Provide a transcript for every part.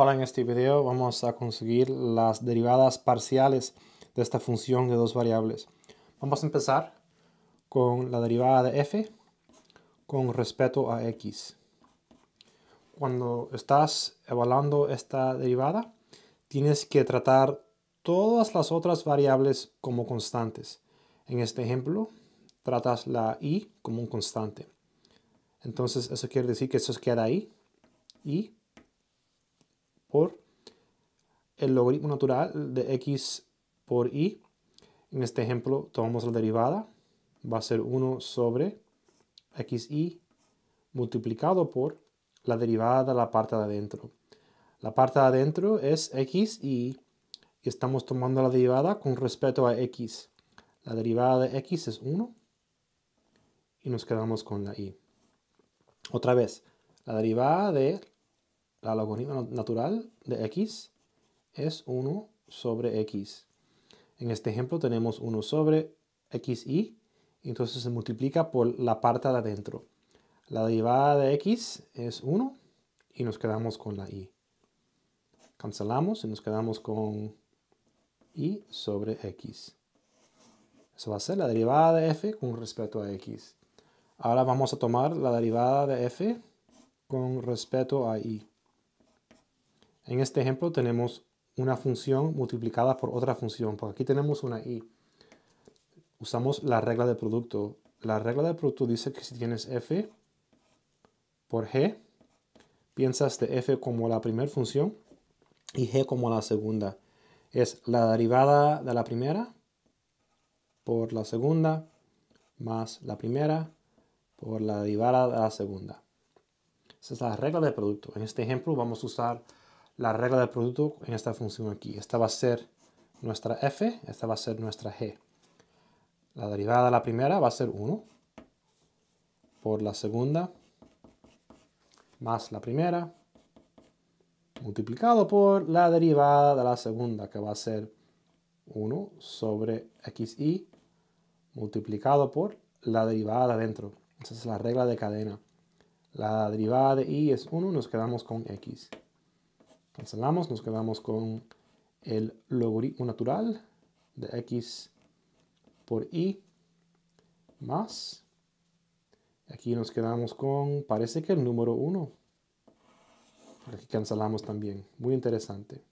Hola, en este video vamos a conseguir las derivadas parciales de esta función de dos variables. Vamos a empezar con la derivada de f con respecto a x. Cuando estás evaluando esta derivada, tienes que tratar todas las otras variables como constantes. En este ejemplo, tratas la y como un constante. Entonces, eso quiere decir que eso queda ahí y por el logaritmo natural de x por y. En este ejemplo tomamos la derivada, va a ser 1 sobre xy multiplicado por la derivada de la parte de adentro. La parte de adentro es x y estamos tomando la derivada con respecto a x. La derivada de x es 1 y nos quedamos con la y. Otra vez, la derivada de la logaritmo natural de x es 1 sobre x. En este ejemplo tenemos 1 sobre y entonces se multiplica por la parte de adentro. La derivada de x es 1 y nos quedamos con la y. Cancelamos y nos quedamos con y sobre x. Eso va a ser la derivada de f con respecto a x. Ahora vamos a tomar la derivada de f con respecto a y. En este ejemplo tenemos una función multiplicada por otra función, porque aquí tenemos una i. Usamos la regla de producto. La regla de producto dice que si tienes f por g, piensas de f como la primera función y g como la segunda. Es la derivada de la primera por la segunda más la primera por la derivada de la segunda. Esa es la regla de producto. En este ejemplo vamos a usar la regla del producto en esta función aquí. Esta va a ser nuestra f, esta va a ser nuestra g. La derivada de la primera va a ser 1 por la segunda más la primera multiplicado por la derivada de la segunda que va a ser 1 sobre x y multiplicado por la derivada de adentro. Esa es la regla de cadena. La derivada de y es 1, nos quedamos con x. Cancelamos, nos quedamos con el logaritmo natural de x por y más. Aquí nos quedamos con, parece que el número 1. Aquí cancelamos también. Muy interesante.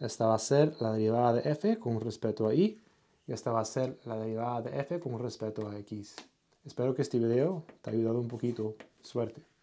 Esta va a ser la derivada de f con respecto a y. Y esta va a ser la derivada de f con respecto a x. Espero que este video te haya ayudado un poquito. Suerte.